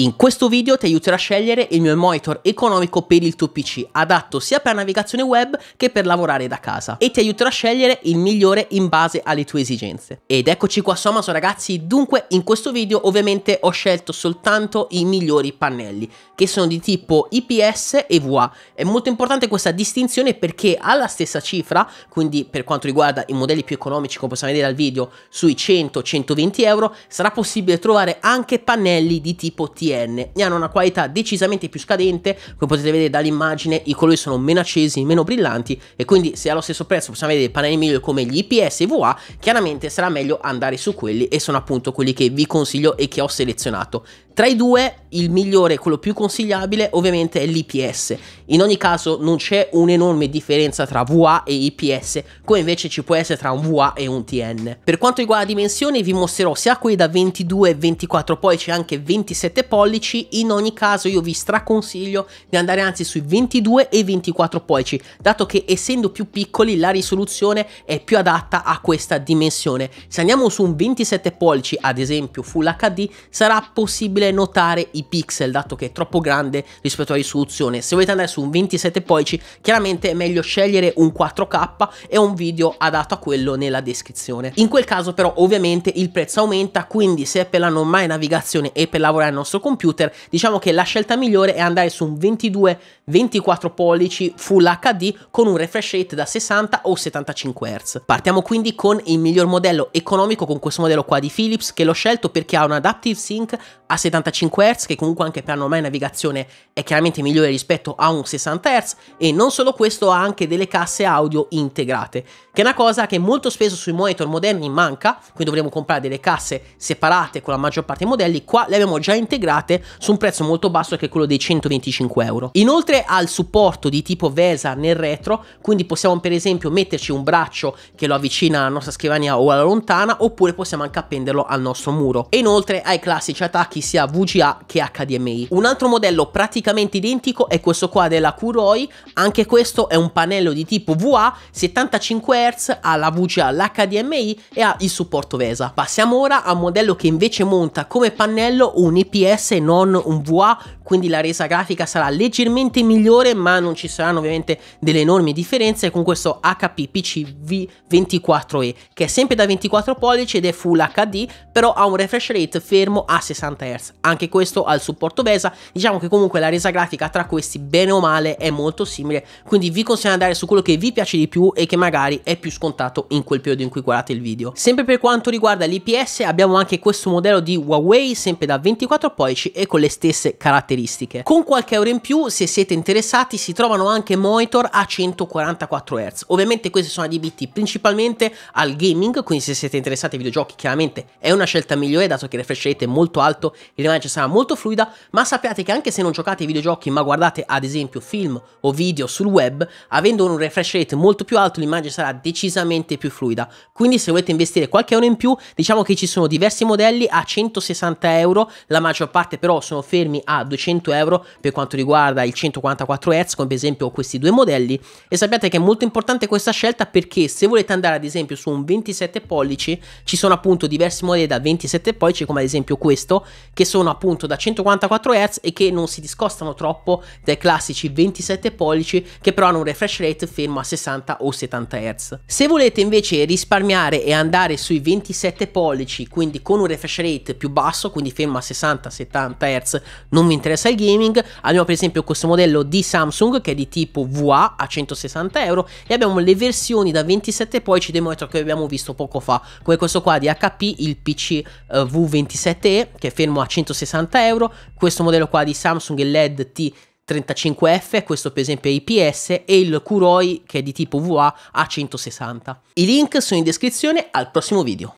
In questo video ti aiuterò a scegliere il mio monitor economico per il tuo PC, adatto sia per navigazione web che per lavorare da casa e ti aiuterò a scegliere il migliore in base alle tue esigenze. Ed eccoci qua su Amazon ragazzi, dunque in questo video ovviamente ho scelto soltanto i migliori pannelli che sono di tipo IPS e VA. È molto importante questa distinzione perché alla stessa cifra, quindi per quanto riguarda i modelli più economici come possiamo vedere al video, sui 100-120 euro sarà possibile trovare anche pannelli di tipo T DTN e hanno una qualità decisamente più scadente, come potete vedere dall'immagine i colori sono meno accesi, meno brillanti e quindi se allo stesso prezzo possiamo vedere pannelli migliori come gli IPS e VA, chiaramente sarà meglio andare su quelli e sono appunto quelli che vi consiglio e che ho selezionato. Tra i due il migliore, quello più consigliabile ovviamente è l'IPS. In ogni caso non c'è un'enorme differenza tra VA e IPS, come invece ci può essere tra un VA e un TN. Per quanto riguarda dimensioni vi mostrerò sia quelli da 22 e 24 pollici anche 27 pollici, in ogni caso io vi straconsiglio di andare anzi sui 22 e 24 pollici, dato che essendo più piccoli la risoluzione è più adatta a questa dimensione. Se andiamo su un 27 pollici, ad esempio Full HD, sarà possibile notare i pixel dato che è troppo grande rispetto alla risoluzione se volete andare su un 27 pollici chiaramente è meglio scegliere un 4k e un video adatto a quello nella descrizione in quel caso però ovviamente il prezzo aumenta quindi se è per la normale navigazione e per lavorare al nostro computer diciamo che la scelta migliore è andare su un 22 24 pollici full hd con un refresh rate da 60 o 75 hz partiamo quindi con il miglior modello economico con questo modello qua di Philips che l'ho scelto perché ha un adaptive sync a 75 hz che comunque anche per normale navigazione è chiaramente migliore rispetto a un 60 Hz e non solo questo ha anche delle casse audio integrate, che è una cosa che molto spesso sui monitor moderni manca, quindi dovremmo comprare delle casse separate con la maggior parte dei modelli, qua le abbiamo già integrate su un prezzo molto basso che è quello dei 125 euro. Inoltre ha il supporto di tipo VESA nel retro, quindi possiamo per esempio metterci un braccio che lo avvicina alla nostra scrivania o alla lontana, oppure possiamo anche appenderlo al nostro muro. E inoltre ha i classici attacchi sia VGA che HDMI. Un altro modello praticamente identico è questo qua della Kuroi, anche questo è un pannello di tipo VA, 75 Hz, ha la VGA, l'HDMI e ha il supporto VESA. Passiamo ora a un modello che invece monta come pannello un IPS e non un VA, quindi la resa grafica sarà leggermente migliore ma non ci saranno ovviamente delle enormi differenze con questo HP PC V24E che è sempre da 24 pollici ed è Full HD però ha un refresh rate fermo a 60 Hz anche questo al supporto VESA, diciamo che comunque la resa grafica tra questi bene o male è molto simile, quindi vi consiglio di andare su quello che vi piace di più e che magari è più scontato in quel periodo in cui guardate il video. Sempre per quanto riguarda l'IPS abbiamo anche questo modello di Huawei, sempre da 24 pollici e con le stesse caratteristiche. Con qualche euro in più, se siete interessati, si trovano anche monitor a 144 Hz. Ovviamente questi sono adibiti principalmente al gaming, quindi se siete interessati ai videogiochi chiaramente è una scelta migliore dato che refresh rate è molto alto, il rimaggio sarà molto molto fluida, ma sappiate che anche se non giocate ai videogiochi ma guardate ad esempio film o video sul web, avendo un refresh rate molto più alto l'immagine sarà decisamente più fluida, quindi se volete investire qualche euro in più diciamo che ci sono diversi modelli a 160 euro, la maggior parte però sono fermi a 200 euro per quanto riguarda il 144 Hz come per esempio questi due modelli e sappiate che è molto importante questa scelta perché se volete andare ad esempio su un 27 pollici ci sono appunto diversi modelli da 27 pollici come ad esempio questo che sono appunto da 144 Hz e che non si discostano troppo dai classici 27 pollici che però hanno un refresh rate fermo a 60 o 70 Hz. Se volete invece risparmiare e andare sui 27 pollici, quindi con un refresh rate più basso, quindi fermo a 60-70 Hz, non mi interessa il gaming, abbiamo per esempio questo modello di Samsung che è di tipo VA a 160 euro e abbiamo le versioni da 27 pollici del monitor che abbiamo visto poco fa, come questo qua di HP, il PC eh, V27E che è fermo a 160 euro euro, questo modello qua di Samsung è LED T 35F, questo per esempio è IPS e il Kuroi che è di tipo VA a 160. I link sono in descrizione, al prossimo video.